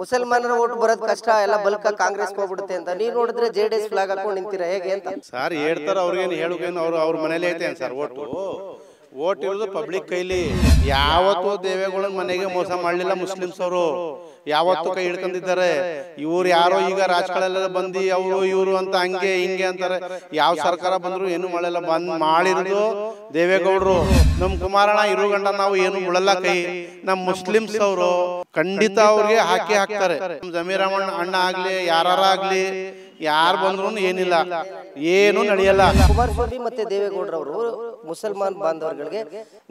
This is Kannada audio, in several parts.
ಮುಸಲ್ಮಾನರ ಓಟ್ ಬರೋದ್ ಕಷ್ಟ ಎಲ್ಲ ಬಲ್ಕ ಕಾಂಗ್ರೆಸ್ ಹೋಗ್ಬಿಡುತ್ತೆ ಅಂತ ನೀವ್ ನೋಡಿದ್ರೆ ಜೆ ಡಿ ಎಸ್ ಫ್ಲಾಗ್ ಹಾಕೊಂಡು ನಿಂತೀರ ಹೇಗೆ ಅಂತ ಸರ್ ಹೇಳ್ತಾರ ಅವ್ರಿಗೇನು ಹೇಳುಗೇನು ಅವ್ರು ಅವ್ರ ಮನೇಲಿ ಐತೆ ಸರ್ ಓಟು ಓಟ್ ಇರೋದು ಪಬ್ಲಿಕ್ ಕೈಲಿ ಯಾವತ್ತು ದೇವೇಗೌಡನ ಮನೆಗೆ ಮೋಸ ಮಾಡಲಿಲ್ಲ ಮುಸ್ಲಿಮ್ಸ್ ಅವರು ಯಾವತ್ತು ಕೈ ಹಿಡ್ಕೊಂಡಿದ್ದಾರೆ ಇವ್ರು ಯಾರೋ ಈಗ ರಾಜಕಾರಣ ಬಂದು ಅವರು ಇವರು ಅಂತ ಹಂಗೆ ಹಿಂಗೆ ಅಂತಾರೆ ಯಾವ ಸರ್ಕಾರ ಬಂದ್ರು ಏನು ಮಾಡಲ್ಲ ಬಂದ್ ಮಾಡಿರೋದು ದೇವೇಗೌಡರು ನಮ್ಮ ಕುಮಾರಣ್ಣ ಇರುಗಂಡ ನಾವು ಏನು ಮುಳಲ್ಲ ಕೈ ನಮ್ಮ ಮುಸ್ಲಿಮ್ಸ್ ಅವರು ಖಂಡಿತ ಅವ್ರಿಗೆ ಹಾಕಿ ಹಾಕ್ತಾರೆ ಜಮೀರಮಣ್ಣ ಅಣ್ಣ ಆಗ್ಲಿ ಆಗ್ಲಿ ಯಾರು ಬಂದ್ರು ಏನಿಲ್ಲ ಏನು ನಡೆಯಲ್ಲ ಕುಮಾರಸ್ವಾಮಿ ಮತ್ತೆ ದೇವೇಗೌಡರವರು ಮುಸಲ್ಮಾನ್ ಬಾಂಧವರ್ಗಳಿಗೆ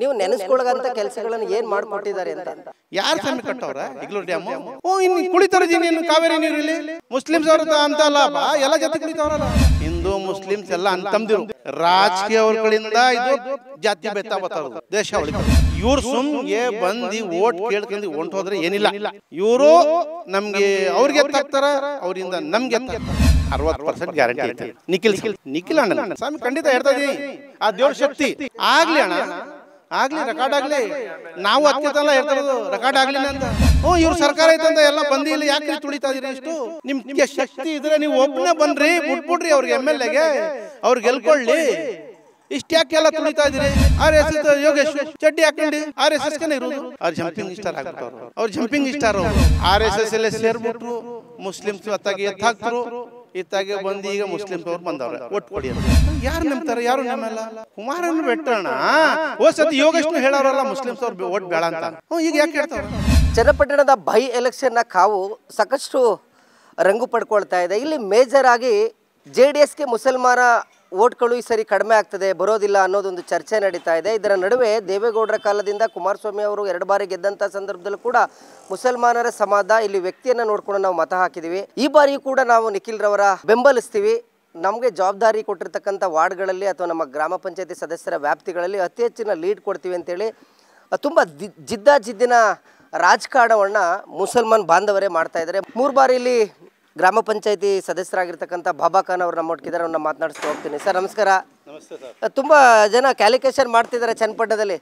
ನೀವು ನೆನೆಸ್ಕೊಳ್ಳಗಂತ ಕೆಲಸಗಳನ್ನು ಏನ್ ಮಾಡ್ಕೊಟ್ಟಿದ್ದಾರೆ ಅಂತ ಯಾರು ಕಮ್ಮಿ ಕಟ್ಟವ್ರ ಇಗ್ಲೂ ಡ್ಯಾಮ್ ಓ ಇನ್ನು ಕುಳಿತಾರ ಕಾವೇರಿ ನೀರು ಇಲ್ಲಿ ಮುಸ್ಲಿಮ್ಸ್ ಅವ್ರ ಅಂತ ಅಲ್ಲ ಎಲ್ಲ ಜೊತೆ ಕುಳಿತಾವ್ರಲ್ಲ ಮುಸ್ಲಿಮ್ಸ್ ಎಲ್ಲ ಅಂತಂದಿರು ರಾಜಕೀಯ ಅವರುಗಳಿಂದ ಇದು ಜಾತಿ ಬೆತ್ತ ಬತ್ತದು ದೇಶ ಇವ್ರು ಸುಮ್ಗೆ ಬಂದು ಓಟ್ ಕೇಳ್ಕೊಂಡು ಹೊಂಟು ಹೋದ್ರೆ ಏನಿಲ್ಲ ಇವರು ನಮ್ಗೆ ಅವ್ರಿಗೆ ಎತ್ತಾಕ್ತಾರ ಅವರಿಂದ ನಮ್ಗೆ ಅರವತ್ತು ಪರ್ಸೆಂಟ್ ಗ್ಯಾರಂಟಿ ಐತೆ ನಿಖಿಲ್ ನಿಖಿಲ್ ಅಣ್ಣ ಸ್ವಾಮಿ ಖಂಡಿತ ಹೇಳ್ತಾ ಇದೀನಿ ಆ ದೇವ್ರ ಶಕ್ತಿ ಆಗ್ಲಿ ಅಣ್ಣ ಆಗ್ಲಿ ರೆಕಾರ್ಡ್ ಆಗ್ಲಿ ನಾವು ಹತ್ತಿರಲ್ಲ ಹೇಳ್ತಿರೋದು ರೆಕಾರ್ಡ್ ಆಗ್ಲಿ ಅಂತ ಹ್ಞೂ ಇವ್ರು ಸರ್ಕಾರ ಐತಂತ ಎಲ್ಲ ಬಂದಿ ಇಲ್ಲಿ ಯಾಕೆ ತುಳಿತಾ ಇದೀರಿ ಇಷ್ಟು ನಿಮ್ ನಿಮ್ಗೆ ಶಕ್ತಿ ಇದ್ರೆ ನೀವು ಒಬ್ಬನೇ ಬನ್ರಿ ಬಿಟ್ಬಿಡ್ರಿ ಅವ್ರಿಗೆ ಎಮ್ ಎಲ್ ಎಗೆ ಅವ್ರು ಗೆಲ್ಕೊಳ್ಳಿ ಇಷ್ಟ್ಯಾಕೆಲ್ಲ ತುಳಿತಾ ಇದೀರಿ ಆರ್ ಎಸ್ ಎಸ್ ಯೋಗೇಶ್ ಚಡ್ಡಿ ಹಾಕೊಂಡು ಆರ್ ಎಸ್ ಎಸ್ ಕನೇ ಇರೋದು ಜಂಪಿಂಗ್ ಸ್ಟಾರ್ ಆಗ್ಬಿಟ್ಟವ್ರು ಅವ್ರು jumping star R S S ಎಲ್ಲ ಸೇರ್ಬಿಟ್ರು ಮುಸ್ಲಿಮ್ಸ್ ಅತ್ತಾಗಿ ಎತ್ತಾಕ್ತರು ಇತ್ತಾಗೆ ಬಂದು ಈಗ ಮುಸ್ಲಿಮ್ಸ್ ಅವ್ರು ಬಂದವ್ರೆ ಒಟ್ಟು ಕೊಡಿ ಯಾರು ನಂಬ್ತಾರೆ ಯಾರು ನಮ್ಮಲ್ಲ ಕುಮಾರನ್ ಬೆಟ್ಟಣ ಓ ಸತಿ ಯೋಗೇಶ್ನು ಹೇಳೋರಲ್ಲ ಮುಸ್ಲಿಮ್ಸ್ ಅವ್ರು ಒಟ್ಟು ಬೇಡ ಅಂತ ಹ್ಞೂ ಈಗ ಯಾಕೆ ಹೇಳ್ತಾರೆ ಚನ್ನಪಟ್ಟಣದ ಬೈ ಎಲೆಕ್ಷನ್ನ ಕಾವು ಸಾಕಷ್ಟು ರಂಗು ಪಡ್ಕೊಳ್ತಾ ಇದೆ ಇಲ್ಲಿ ಮೇಜರ್ ಆಗಿ ಜೆ ಡಿ ಎಸ್ಗೆ ಮುಸಲ್ಮಾನ ಓಟ್ಗಳು ಈ ಸರಿ ಕಡಿಮೆ ಆಗ್ತದೆ ಬರೋದಿಲ್ಲ ಅನ್ನೋದೊಂದು ಚರ್ಚೆ ನಡೀತಾ ಇದೆ ಇದರ ನಡುವೆ ದೇವೇಗೌಡರ ಕಾಲದಿಂದ ಕುಮಾರಸ್ವಾಮಿ ಅವರು ಎರಡು ಬಾರಿ ಗೆದ್ದಂತಹ ಸಂದರ್ಭದಲ್ಲೂ ಕೂಡ ಮುಸಲ್ಮಾನರ ಸಮಾಜ ಇಲ್ಲಿ ವ್ಯಕ್ತಿಯನ್ನು ನೋಡ್ಕೊಂಡು ನಾವು ಮತ ಹಾಕಿದ್ದೀವಿ ಈ ಬಾರಿಯೂ ಕೂಡ ನಾವು ನಿಖಿಲ್ ರವರ ಬೆಂಬಲಿಸ್ತೀವಿ ನಮಗೆ ಜವಾಬ್ದಾರಿ ಕೊಟ್ಟಿರ್ತಕ್ಕಂಥ ವಾರ್ಡ್ಗಳಲ್ಲಿ ಅಥವಾ ನಮ್ಮ ಗ್ರಾಮ ಪಂಚಾಯತಿ ಸದಸ್ಯರ ವ್ಯಾಪ್ತಿಗಳಲ್ಲಿ ಅತಿ ಹೆಚ್ಚಿನ ಲೀಡ್ ಕೊಡ್ತೀವಿ ಅಂತೇಳಿ ತುಂಬ ಜಿದ್ದ ಜಿದ್ದಿನ ರಾಜಕಾರಣವನ್ನು ಮುಸಲ್ಮಾನ್ ಬಾಂಧವರೇ ಮಾಡ್ತಾ ಇದ್ದಾರೆ ಮೂರು ಬಾರಿ ಇಲ್ಲಿ ಗ್ರಾಮ ಪಂಚಾಯತಿ ಸದಸ್ಯರಾಗಿರ್ತಕ್ಕಂಥ ಬಾಬಾ ಖಾನ್ ಅವರು ನಮ್ಮೊಟ್ಟಿದ್ದಾರೆ ಅವ್ರನ್ನ ಮಾತನಾಡಿಸ್ತಾ ಹೋಗ್ತೀನಿ ಸರ್ ನಮಸ್ಕಾರ ನಮಸ್ತೆ ಸರ್ ತುಂಬ ಜನ ಕ್ಯಾಲಿಕೇಶನ್ ಮಾಡ್ತಿದ್ದಾರೆ ಚನ್ನಪಟ್ಟಣದಲ್ಲಿ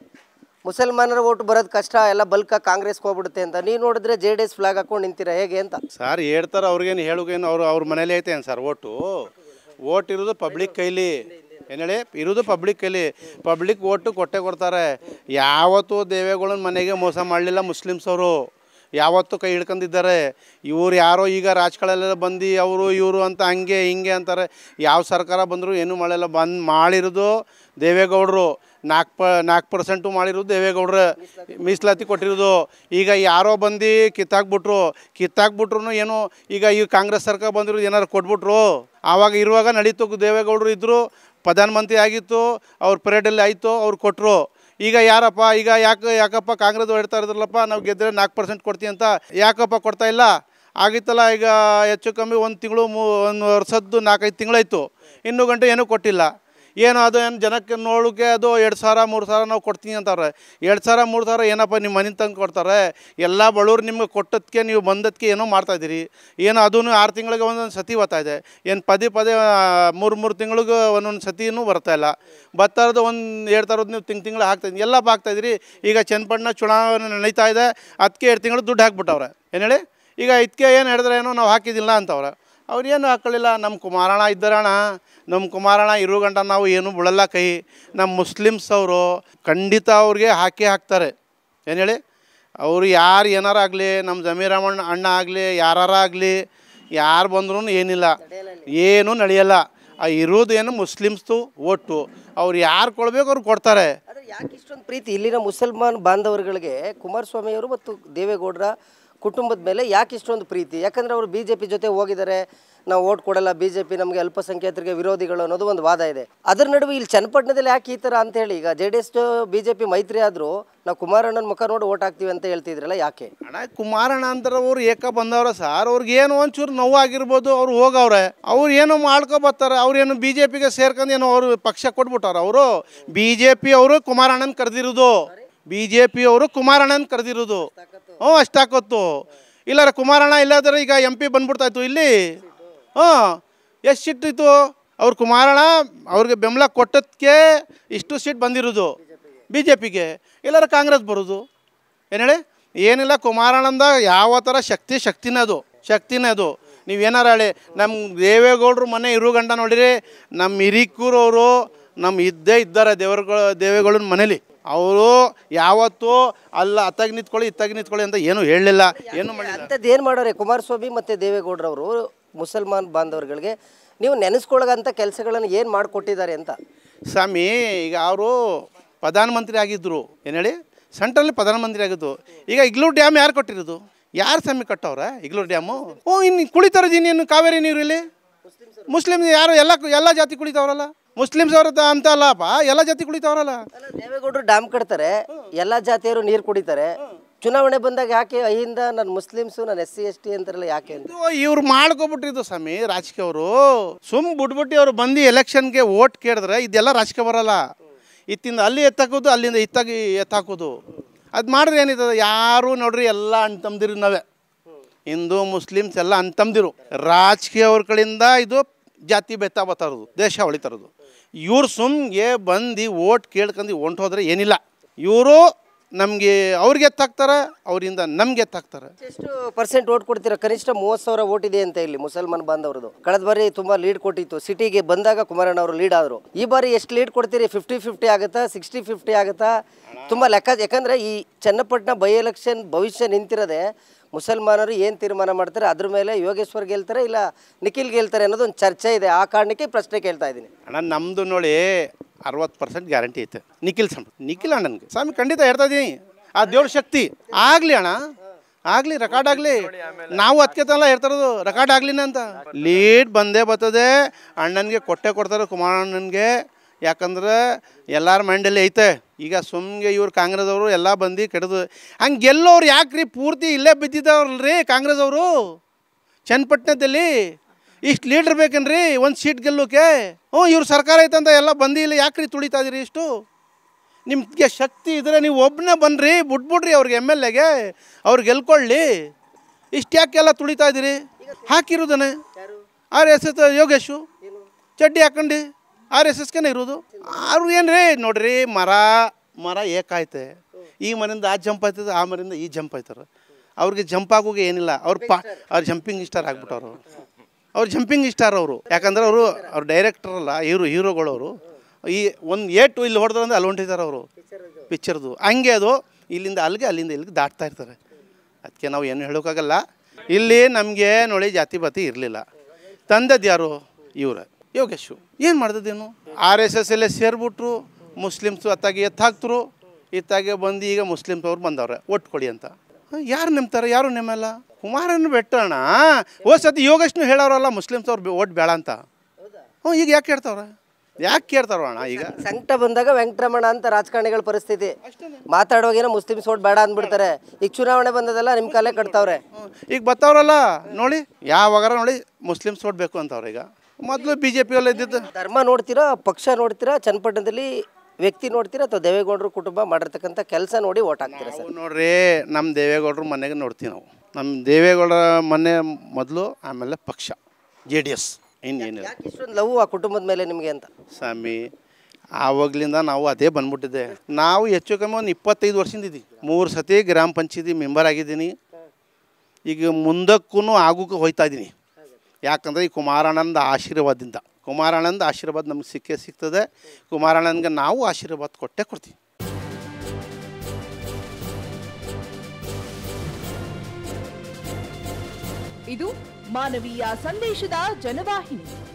ಮುಸಲ್ಮಾನರ ಓಟ್ ಬರೋದು ಕಷ್ಟ ಎಲ್ಲ ಬಲ್ಕ ಕಾಂಗ್ರೆಸ್ಗೆ ಹೋಗ್ಬಿಡುತ್ತೆ ಅಂತ ನೀವು ನೋಡಿದ್ರೆ ಜೆ ಡಿ ಎಸ್ ಫ್ಲಾಗ್ ಹಾಕೊಂಡು ನಿಂತೀರಾ ಹೇಗೆ ಅಂತ ಸರ್ ಹೇಳ್ತಾರೆ ಅವ್ರಿಗೇನು ಹೇಳುಗೇನು ಅವ್ರು ಅವ್ರ ಮನೇಲಿ ಐತೆ ಏನು ಸರ್ ಓಟು ಓಟ್ ಇರೋದು ಪಬ್ಲಿಕ್ ಕೈಲಿ ಏನು ಹೇಳಿ ಇರೋದು ಪಬ್ಲಿಕ್ ಕೈಲಿ ಪಬ್ಲಿಕ್ ಓಟು ಕೊಟ್ಟೆ ಕೊಡ್ತಾರೆ ಯಾವತ್ತೂ ದೇವೇಗೌಡನ ಮನೆಗೆ ಮೋಸ ಮಾಡಲಿಲ್ಲ ಮುಸ್ಲಿಮ್ಸ್ ಅವರು ಯಾವತ್ತೂ ಕೈ ಹಿಡ್ಕೊಂಡಿದ್ದಾರೆ ಇವ್ರು ಯಾರೋ ಈಗ ರಾಜಕೀಯಲ್ಲೆಲ್ಲ ಬಂದು ಅವರು ಇವರು ಅಂತ ಹಂಗೆ ಹಿಂಗೆ ಅಂತಾರೆ ಯಾವ ಸರ್ಕಾರ ಬಂದರೂ ಏನು ಮಳೆಲ್ಲ ಬಂದು ಮಾಡಿರೋದು ದೇವೇಗೌಡರು ನಾಲ್ಕು ಪ ನಾಲ್ಕು ಪರ್ಸೆಂಟು ಮಾಡಿರೋದು ದೇವೇಗೌಡರು ಮೀಸಲಾತಿ ಕೊಟ್ಟಿರೋದು ಈಗ ಯಾರೋ ಬಂದು ಕಿತ್ತಾಕ್ಬಿಟ್ರು ಕಿತ್ತಾಕ್ಬಿಟ್ರು ಏನು ಈಗ ಈ ಕಾಂಗ್ರೆಸ್ ಸರ್ಕಾರ ಬಂದಿರೋದು ಏನಾರು ಕೊಟ್ಬಿಟ್ರು ಆವಾಗ ಇರುವಾಗ ನಡೀತು ದೇವೇಗೌಡರು ಇದ್ದರು ಪ್ರಧಾನಮಂತ್ರಿ ಆಗಿತ್ತು ಅವ್ರ ಪರೇಡಲ್ಲಿ ಆಯಿತು ಅವ್ರು ಕೊಟ್ಟರು ಈಗ ಯಾರಪ್ಪ ಈಗ ಯಾಕೆ ಯಾಕಪ್ಪ ಕಾಂಗ್ರೆಸ್ ಹೊಡಿತಾ ಇದ್ರಲ್ಲಪ್ಪ ನಾವು ಗೆದ್ದರೆ ನಾಲ್ಕು ಪರ್ಸೆಂಟ್ ಕೊಡ್ತೀವಿ ಅಂತ ಯಾಕಪ್ಪ ಕೊಡ್ತಾ ಇಲ್ಲ ಆಗಿತ್ತಲ್ಲ ಈಗ ಹೆಚ್ಚು ಕಮ್ಮಿ ಒಂದು ತಿಂಗಳು ಮೂ ಒಂದು ವರ್ಷದ್ದು ನಾಲ್ಕೈದು ತಿಂಗಳಾಯಿತು ಇನ್ನೂ ಗಂಟೆ ಏನೂ ಕೊಟ್ಟಿಲ್ಲ ಏನು ಅದು ಏನು ಜನಕ್ಕೆ ನೋಡೋಕೆ ಅದು ಎರಡು ಸಾವಿರ ಮೂರು ಸಾವಿರ ನಾವು ಕೊಡ್ತೀನಿ ಅಂತಾರೆ ಎರಡು ಸಾವಿರ ಮೂರು ಸಾವಿರ ಏನಪ್ಪ ನಿಮ್ಮ ಮನೆ ತಂದು ಕೊಡ್ತಾರೆ ಎಲ್ಲ ಬಡವ್ರು ನಿಮಗೆ ಕೊಟ್ಟದಕ್ಕೆ ನೀವು ಬಂದದಕ್ಕೆ ಏನೋ ಮಾಡ್ತಾಯಿದ್ದೀರಿ ಏನು ಅದೂ ಆರು ತಿಂಗಳಿಗೆ ಒಂದೊಂದು ಸತಿ ಬರ್ತಾ ಇದೆ ಏನು ಪದೇ ಪದೇ ಮೂರು ಮೂರು ತಿಂಗಳಿಗೂ ಒಂದೊಂದು ಸತಿನೂ ಬರ್ತಾಯಿಲ್ಲ ಬತ್ತಾರದು ಒಂದು ಎರಡು ಥರದ್ದು ನೀವು ತಿಂಗ್ ತಿಂಗಳು ಹಾಕ್ತಾಯಿದ್ದೀನಿ ಎಲ್ಲ ಹಾಕ್ತಾಯಿದ್ದೀರಿ ಈಗ ಚನ್ನಪಟ್ಟಣ ಚುನಾವಣೆ ನಡೀತಾ ಇದೆ ಅದಕ್ಕೆ ಎರಡು ತಿಂಗಳು ದುಡ್ಡು ಹಾಕ್ಬಿಟ್ಟವ್ರೆ ಏನು ಹೇಳಿ ಈಗ ಇದಕ್ಕೆ ಏನು ಹೇಳಿದ್ರೆ ಏನೋ ನಾವು ಹಾಕಿದ್ದಿಲ್ಲ ಅಂತವ್ರೆ ಅವ್ರೇನು ಹಾಕೊಳ್ಳಿಲ್ಲ ನಮ್ಮ ಕುಮಾರಣ್ಣ ಇದ್ದರಣ ನಮ್ಮ ಕುಮಾರಣ್ಣ ಇರೋ ಗಂಟ ನಾವು ಏನು ಬಿಡಲ್ಲ ಕೈ ನಮ್ಮ ಮುಸ್ಲಿಮ್ಸ್ ಅವರು ಖಂಡಿತ ಅವ್ರಿಗೆ ಹಾಕಿ ಹಾಕ್ತಾರೆ ಏನು ಹೇಳಿ ಅವರು ಯಾರು ಏನಾರು ಆಗಲಿ ನಮ್ಮ ಜಮೀರಮಣ್ಣ ಅಣ್ಣ ಆಗಲಿ ಯಾರು ಆಗಲಿ ಯಾರು ಬಂದ್ರೂ ಏನಿಲ್ಲ ಏನೂ ನಡೆಯಲ್ಲ ಆ ಇರೋದೇನು ಮುಸ್ಲಿಮ್ಸ್ದು ಒಟ್ಟು ಅವ್ರು ಯಾರು ಕೊಡಬೇಕು ಅವ್ರು ಕೊಡ್ತಾರೆ ಯಾಕೆ ಇಷ್ಟೊಂದು ಪ್ರೀತಿ ಇಲ್ಲಿನ ಮುಸಲ್ಮಾನ್ ಬಾಂಧವರುಗಳಿಗೆ ಕುಮಾರಸ್ವಾಮಿಯವರು ಮತ್ತು ದೇವೇಗೌಡರ ಕುಟುಂಬದ ಮೇಲೆ ಯಾಕೆ ಇಷ್ಟೊಂದು ಪ್ರೀತಿ ಯಾಕಂದರೆ ಅವರು ಬಿ ಜೆ ಪಿ ಜೊತೆ ಹೋಗಿದ್ದಾರೆ ನಾವು ಓಟ್ ಕೊಡಲ್ಲ ಬಿ ಜೆ ಪಿ ನಮಗೆ ಅಲ್ಪಸಂಖ್ಯಾತರಿಗೆ ವಿರೋಧಿಗಳು ಅನ್ನೋದು ಒಂದು ವಾದ ಇದೆ ಅದರ ನಡುವೆ ಇಲ್ಲಿ ಚನ್ನಪಟ್ಟಣದಲ್ಲಿ ಯಾಕೆ ಈ ಥರ ಅಂತೇಳಿ ಈಗ J D S B J P ಮೈತ್ರಿ ಆದರೂ ನಾವು ಕುಮಾರಣ್ಣನ ಮುಖ ನೋಡಿ ಓಟ್ ಹಾಕ್ತೀವಿ ಅಂತ ಹೇಳ್ತಿದ್ರಲ್ಲ ಯಾಕೆ ಅಣ್ಣ ಕುಮಾರಣ್ಣ ಅಂದ್ರೆ ಅವ್ರು ಏಕ ಬಂದವ್ರ ಸಾರ್ ಅವ್ರಿಗೆ ಏನು ಒಂಚೂರು ನೋವು ಆಗಿರ್ಬೋದು ಅವ್ರು ಹೋಗವ್ರೆ ಅವ್ರು ಏನೋ ಮಾಡ್ಕೊ ಬರ್ತಾರೆ ಏನು ಬಿ ಜೆ ಪಿಗೆ ಸೇರ್ಕೊಂಡು ಏನೋ ಅವರು ಪಕ್ಷ ಕೊಟ್ಬಿಟ್ಟವ್ರ ಅವರು ಬಿ ಜೆ ಪಿ ಅವರು ಕುಮಾರಣ್ಣನ ಕರೆದಿರೋದು ಬಿ ಜೆ ಪಿಯವರು ಕುಮಾರಣ್ಣನ ಕರೆದಿರೋದು ಹ್ಞೂ ಅಷ್ಟಾಕೊತ್ತು ಇಲ್ಲಾರ ಕುಮಾರಣ್ಣ ಇಲ್ಲಾದ್ರೆ ಈಗ ಎಂ ಪಿ ಬಂದ್ಬಿಡ್ತಾಯಿತ್ತು ಇಲ್ಲಿ ಹ್ಞೂ ಎಷ್ಟು ಸೀಟ್ ಇತ್ತು ಅವ್ರು ಕುಮಾರಣ್ಣ ಅವ್ರಿಗೆ ಬೆಂಬಲ ಕೊಟ್ಟದಕ್ಕೆ ಇಷ್ಟು ಸೀಟ್ ಬಂದಿರೋದು ಬಿ ಜೆ ಪಿಗೆ ಇಲ್ಲಾರ ಕಾಂಗ್ರೆಸ್ ಬರೋದು ಏನು ಹೇಳಿ ಏನಿಲ್ಲ ಕುಮಾರಣ್ಣಂದ ಯಾವ ಥರ ಶಕ್ತಿ ಶಕ್ತಿನೇ ಅದು ಶಕ್ತಿನೇ ಅದು ನೀವೇನಾರು ಹೇಳಿ ನಮ್ಮ ದೇವೇಗೌಡರು ಮನೆ ಇರು ಗಂಡ ನೋಡಿರಿ ನಮ್ಮ ಅವರು ನಮ್ಮ ಇದ್ದೇ ಇದ್ದಾರೆ ದೇವರುಗಳು ದೇವೇಗೌಡನ ಮನೇಲಿ ಅವರು ಯಾವತ್ತೂ ಅಲ್ಲ ಅತ್ತಾಗ ನಿಂತ್ಕೊಳ್ಳಿ ಇತ್ತಾಗ ನಿಂತ್ಕೊಳ್ಳಿ ಅಂತ ಏನು ಹೇಳಲಿಲ್ಲ ಏನು ಮಾಡಿಲ್ಲ ಏನು ಮಾಡೋರೆ ಕುಮಾರಸ್ವಾಮಿ ಮತ್ತು ದೇವೇಗೌಡರವರು ಮುಸಲ್ಮಾನ್ ಬಾಂಧವರುಗಳಿಗೆ ನೀವು ನೆನೆಸ್ಕೊಳ್ಳೋಂಥ ಕೆಲಸಗಳನ್ನು ಏನು ಮಾಡಿಕೊಟ್ಟಿದ್ದಾರೆ ಅಂತ ಸ್ವಾಮಿ ಈಗ ಅವರು ಪ್ರಧಾನಮಂತ್ರಿ ಆಗಿದ್ದರು ಏನು ಹೇಳಿ ಸೆಂಟ್ರಲ್ಲಿ ಪ್ರಧಾನಮಂತ್ರಿ ಆಗಿದ್ದು ಈಗ ಇಗ್ಲೂರು ಡ್ಯಾಮ್ ಯಾರು ಕೊಟ್ಟಿರೋದು ಯಾರು ಸ್ವಾಮಿ ಕಟ್ಟವ್ರ ಇಗ್ಲೂರು ಡ್ಯಾಮು ಓ ಇನ್ನು ಕುಳಿತಾರದು ಏನು ಕಾವೇರಿ ನೀರು ಇಲ್ಲಿ ಮುಸ್ಲಿಮ್ಸ್ ಯಾರು ಎಲ್ಲ ಎಲ್ಲ ಜಾತಿ ಕುಳಿತವ್ರಲ್ಲ ಮುಸ್ಲಿಮ್ಸ್ ಅವ್ರದ್ದು ಅಂತ ಅಲ್ಲಪ್ಪ ಎಲ್ಲ ಜಾತಿ ಕುಡಿತಾವ್ರಲ್ಲ ದೇವೇಗೌಡರು ಡ್ಯಾಮ್ ಕಟ್ತಾರೆ ಎಲ್ಲ ಜಾತಿಯವರು ನೀರು ಕುಡಿತಾರೆ ಚುನಾವಣೆ ಬಂದಾಗ ಯಾಕೆ ಅಹಿಂದ ನಾನು ಮುಸ್ಲಿಮ್ಸು ನಾನು ಎಸ್ ಸಿ ಎಸ್ ಟಿ ಅಂತಾರಲ್ಲ ಯಾಕೆ ಇವ್ರು ಮಾಡ್ಕೊಬಿಟ್ರಿದ್ದು ಸ್ವಾಮಿ ರಾಜಕೀಯ ಅವರು ಸುಮ್ ಬಿಟ್ಬಿಟ್ಟು ಅವ್ರು ಬಂದು ಎಲೆಕ್ಷನ್ಗೆ ಓಟ್ ಕೇಳಿದ್ರೆ ಇದೆಲ್ಲ ರಾಜಕೀಯ ಬರಲ್ಲ ಇತ್ತಿಂದ ಅಲ್ಲಿ ಎತ್ತಾಕೋದು ಅಲ್ಲಿಂದ ಇತ್ತಾಗಿ ಎತ್ತಾಕೋದು ಅದು ಮಾಡಿದ್ರೆ ಏನಿದೆ ಯಾರು ನೋಡ್ರಿ ಎಲ್ಲ ಅಂತಂದಿರು ನಾವೇ ಹಿಂದೂ ಮುಸ್ಲಿಮ್ಸ್ ಎಲ್ಲ ಅಂತಂದಿರು ರಾಜಕೀಯ ಅವ್ರ ಕಡೆಯಿಂದ ಇದು ಜಾತಿ ಬೆತ್ತ ಬತ್ತಾರದು ದೇಶ ಹೊಳಿತಾರದು ಇವ್ರು ಸುಮ್ಗೆ ಬಂದು ಓಟ್ ಕೇಳ್ಕೊಂಡು ಹೋದರೆ ಏನಿಲ್ಲ ಇವರು ನಮಗೆ ಅವ್ರಿಗೆ ತಾಕ್ತಾರೆ ಅವರಿಂದ ನಮಗೆ ತಾಕ್ತಾರೆ ಎಷ್ಟು ಪರ್ಸೆಂಟ್ ಓಟ್ ಕೊಡ್ತೀರಾ ಕನಿಷ್ಠ ಮೂವತ್ತು ಸಾವಿರ ಓಟ್ ಇದೆ ಅಂತ ಇಲ್ಲಿ ಮುಸಲ್ಮಾನ್ ಬಾಂಧವ್ರದ್ದು ಕಳೆದ ಬಾರಿ ತುಂಬಾ ಲೀಡ್ ಕೊಟ್ಟಿತ್ತು ಸಿಟಿಗೆ ಬಂದಾಗ ಕುಮಾರಣ್ಣ ಅವರು ಲೀಡ್ ಆದರು ಈ ಬಾರಿ ಎಷ್ಟು ಲೀಡ್ ಕೊಡ್ತೀರಿ ಫಿಫ್ಟಿ ಫಿಫ್ಟಿ ಆಗುತ್ತಾ ಸಿಕ್ಸ್ಟಿ ಫಿಫ್ಟಿ ಆಗುತ್ತಾ ತುಂಬ ಲೆಕ್ಕ ಯಾಕಂದರೆ ಈ ಚನ್ನಪಟ್ಟಣ ಬೈ ಎಲೆಕ್ಷನ್ ಭವಿಷ್ಯ ನಿಂತಿರೋದೆ ಮುಸಲ್ಮಾನರು ಏನು ತೀರ್ಮಾನ ಮಾಡ್ತಾರೆ ಅದ್ರ ಮೇಲೆ ಯೋಗೇಶ್ವರ್ ಗೆಲ್ತಾರೆ ಇಲ್ಲ ನಿಖಿಲ್ ಗೆಲ್ತಾರೆ ಅನ್ನೋದು ಒಂದು ಚರ್ಚೆ ಇದೆ ಆ ಕಾರಣಕ್ಕೆ ಪ್ರಶ್ನೆ ಕೇಳ್ತಾ ಇದ್ದೀನಿ ಅಣ್ಣ ನಮ್ಮದು ನೋಡಿ ಅರವತ್ತು ಪರ್ಸೆಂಟ್ ಗ್ಯಾರಂಟಿ ಐತೆ ನಿಖಿಲ್ ಸಣ್ಣ ನಿಖಿಲ್ ಅಣ್ಣನಿಗೆ ಸ್ವಾಮಿ ಖಂಡಿತ ಹೇಳ್ತಾ ಆ ದೇವ್ರ ಶಕ್ತಿ ಆಗಲಿ ಅಣ್ಣ ಆಗಲಿ ರೆಕಾರ್ಡ್ ಆಗಲಿ ನಾವು ಅದಕ್ಕೆ ಇರ್ತಾರದು ಹೇಳ್ತಾರದು ರೆಕಾರ್ಡ್ ಆಗಲಿನ ಅಂತ ಲೀಡ್ ಬಂದೇ ಬರ್ತದೆ ಅಣ್ಣನಿಗೆ ಕೊಟ್ಟೆ ಕೊಡ್ತಾರೆ ಅಣ್ಣನಿಗೆ ಯಾಕಂದ್ರೆ ಎಲ್ಲರ ಮೈಂಡಲ್ಲಿ ಐತೆ ಈಗ ಸುಮ್ಗೆ ಇವ್ರು ಅವರು ಎಲ್ಲ ಬಂದು ಕೆಡದು ಹಂಗೆ ಗೆಲ್ಲೋರು ರೀ ಪೂರ್ತಿ ಇಲ್ಲೇ ರೀ ಕಾಂಗ್ರೆಸ್ ಅವರು ಚನ್ನಪಟ್ಟಣದಲ್ಲಿ ಇಷ್ಟು ಲೀಡ್ರ್ ಬೇಕೇನ್ರಿ ಒಂದು ಸೀಟ್ ಗೆಲ್ಲೋಕೆ ಹ್ಞೂ ಇವ್ರು ಸರ್ಕಾರ ಐತಂತ ಎಲ್ಲ ಬಂದಿಲ್ಲ ಇಲ್ಲ ರೀ ತುಳಿತಾ ಇದೀರಿ ಇಷ್ಟು ನಿಮಗೆ ಶಕ್ತಿ ಇದ್ರೆ ನೀವು ಒಬ್ಬನೇ ಬನ್ನಿರಿ ಬಿಟ್ಬಿಡ್ರಿ ಅವ್ರಿಗೆ ಎಮ್ ಎಲ್ ಎಗೆ ಅವ್ರು ಗೆಲ್ಕೊಳ್ಳಿ ಇಷ್ಟು ಯಾಕೆಲ್ಲ ತುಳಿತಾ ಇದ್ದೀರಿ ಹಾಕಿರೋದನೆ ಆರ್ ಎಸ್ ಎಸ್ ಯೋಗೇಶು ಚಡ್ಡಿ ಹಾಕೊಂಡು ಆರ್ ಎಸ್ ಎಸ್ಗೆ ಇರೋದು ಅವ್ರು ಏನು ರೀ ನೋಡ್ರಿ ಮರ ಮರ ಏಕಾಯ್ತೆ ಈ ಮನೆಯಿಂದ ಆ ಜಂಪ್ ಆಯ್ತದ ಆ ಮನೆಯಿಂದ ಈ ಜಂಪ್ ಆಯ್ತಾರೆ ಅವ್ರಿಗೆ ಜಂಪ್ ಆಗೋಗಿ ಏನಿಲ್ಲ ಅವ್ರು ಪಾ ಅವ್ರು ಜಂಪಿಂಗ್ ಸ್ಟಾರ್ ಆಗ್ಬಿಟ್ಟವ್ರು ಅವ್ರು ಜಂಪಿಂಗ್ ಸ್ಟಾರ್ ಅವರು ಯಾಕಂದ್ರೆ ಅವರು ಅವ್ರು ಡೈರೆಕ್ಟರ್ ಅಲ್ಲ ಹೀರೋ ಹೀರೋಗಳವರು ಈ ಒಂದು ಏಟು ಇಲ್ಲಿ ಅಂದ್ರೆ ಅಲ್ಲಿ ಹೊಂಟಿದ್ದಾರೆ ಅವರು ಪಿಕ್ಚರ್ದು ಹಂಗೆ ಅದು ಇಲ್ಲಿಂದ ಅಲ್ಲಿಗೆ ಅಲ್ಲಿಂದ ಇಲ್ಲಿಗೆ ದಾಟ್ತಾ ಇರ್ತಾರೆ ಅದಕ್ಕೆ ನಾವು ಏನು ಹೇಳೋಕ್ಕಾಗಲ್ಲ ಇಲ್ಲಿ ನಮಗೆ ನೋಡಿ ಜಾತಿ ಪಾತಿ ಇರಲಿಲ್ಲ ತಂದದ್ದು ಯಾರು ಇವ್ರ ಯೋಗೇಶು ಏನು ಮಾಡ್ದದೇನು ಆರ್ ಎಸ್ ಎಸ್ ಎಲ್ಲೇ ಸೇರಿಬಿಟ್ರು ಮುಸ್ಲಿಮ್ಸು ಅತ್ತಾಗಿ ಎತ್ತಾಕ್ತರು ಇತ್ತಾಗೆ ಬಂದು ಈಗ ಮುಸ್ಲಿಮ್ಸ್ ಅವ್ರು ಬಂದವ್ರೆ ಒಟ್ಟು ಕೊಡಿ ಅಂತ ಯಾರು ನಿಮ್ತಾರೆ ಯಾರು ನೆಮ್ಮಲ್ಲ ಕುಮಾರನ ಬೆಟ್ಟಣ ಓ ಸತಿ ಯೋಗಷ್ಟು ಹೇಳೋರಲ್ಲ ಮುಸ್ಲಿಮ್ಸ್ ಅವ್ರು ಓಟ್ ಬೇಡ ಅಂತ ಹ್ಞೂ ಈಗ ಯಾಕೆ ಕೇಳ್ತಾವ್ರ ಯಾಕೆ ಕೇಳ್ತಾರೋ ಅಣ್ಣ ಈಗ ಸಂಕಟ ಬಂದಾಗ ವೆಂಕಟರಮಣ ಅಂತ ರಾಜಕಾರಣಿಗಳ ಪರಿಸ್ಥಿತಿ ಮಾತಾಡುವಾಗ ಏನೋ ಮುಸ್ಲಿಮ್ಸ್ ಓಟ್ ಬೇಡ ಅಂದ್ಬಿಡ್ತಾರೆ ಈಗ ಚುನಾವಣೆ ಬಂದದಲ್ಲ ನಿಮ್ಮ ಕಾಲೇ ಕಟ್ತಾವ್ರೆ ಈಗ ಬರ್ತಾವ್ರಲ್ಲ ನೋಡಿ ಯಾವಾಗಾರ ನೋಡಿ ಮುಸ್ಲಿಮ್ಸ್ ಓಟ್ ಬೇಕು ಅಂತವ್ರ ಈಗ ಮೊದಲು ಬಿ ಜೆ ಪಿಯಲ್ಲಿ ಇದ್ದಿದ್ದು ಧರ್ಮ ನೋಡ್ತೀರಾ ಪಕ್ಷ ನೋಡ್ತೀರಾ ಚನ್ನಪಟ್ಟಣದಲ್ಲಿ ವ್ಯಕ್ತಿ ನೋಡ್ತೀರಾ ಅಥವಾ ದೇವೇಗೌಡರು ಕುಟುಂಬ ಮಾಡಿರ್ತಕ್ಕಂಥ ಕೆಲಸ ನೋಡಿ ಓಟ್ ಹಾಕ್ತೀರಾ ಸರ್ ನೋಡ್ರಿ ನಮ್ಮ ದೇವೇಗೌಡರು ಮನೆಗೆ ನೋಡ್ತೀವಿ ನಾವು ನಮ್ಮ ದೇವೇಗೌಡರ ಮನೆ ಮೊದಲು ಆಮೇಲೆ ಪಕ್ಷ ಜೆ ಡಿ ಎಸ್ ಇನ್ನೇನಿಲ್ಲ ಇಷ್ಟೊಂದು ಲವ್ ಆ ಕುಟುಂಬದ ಮೇಲೆ ನಿಮಗೆ ಅಂತ ಸ್ವಾಮಿ ಆವಾಗಲಿಂದ ನಾವು ಅದೇ ಬಂದ್ಬಿಟ್ಟಿದ್ದೆ ನಾವು ಹೆಚ್ಚು ಕಮ್ಮಿ ಒಂದು ಇಪ್ಪತ್ತೈದು ವರ್ಷದಿಂದ ಇದ್ದೀವಿ ಮೂರು ಸತಿ ಗ್ರಾಮ ಪಂಚಾಯತಿ ಮೆಂಬರ್ ಆಗಿದ್ದೀನಿ ಈಗ ಮುಂದಕ್ಕೂ ಆಗೋಕ್ಕೂ ಹೋಯ್ತಾ ಇದ್ದೀನಿ ಯಾಕಂದರೆ ಈ ಕುಮಾರಾನಂದ ಆಶೀರ್ವಾದದಿಂದ ಕುಮಾರಾನಂದ ಆಶೀರ್ವಾದ ನಮ್ಗೆ ಸಿಕ್ಕೇ ಸಿಗ್ತದೆ ಕುಮಾರಾನಂದ್ಗೆ ನಾವು ಆಶೀರ್ವಾದ ಕೊಟ್ಟೆ ಕೊಡ್ತೀವಿ ಇದು ಮಾನವೀಯ ಸಂದೇಶದ ಜನವಾಹಿನಿ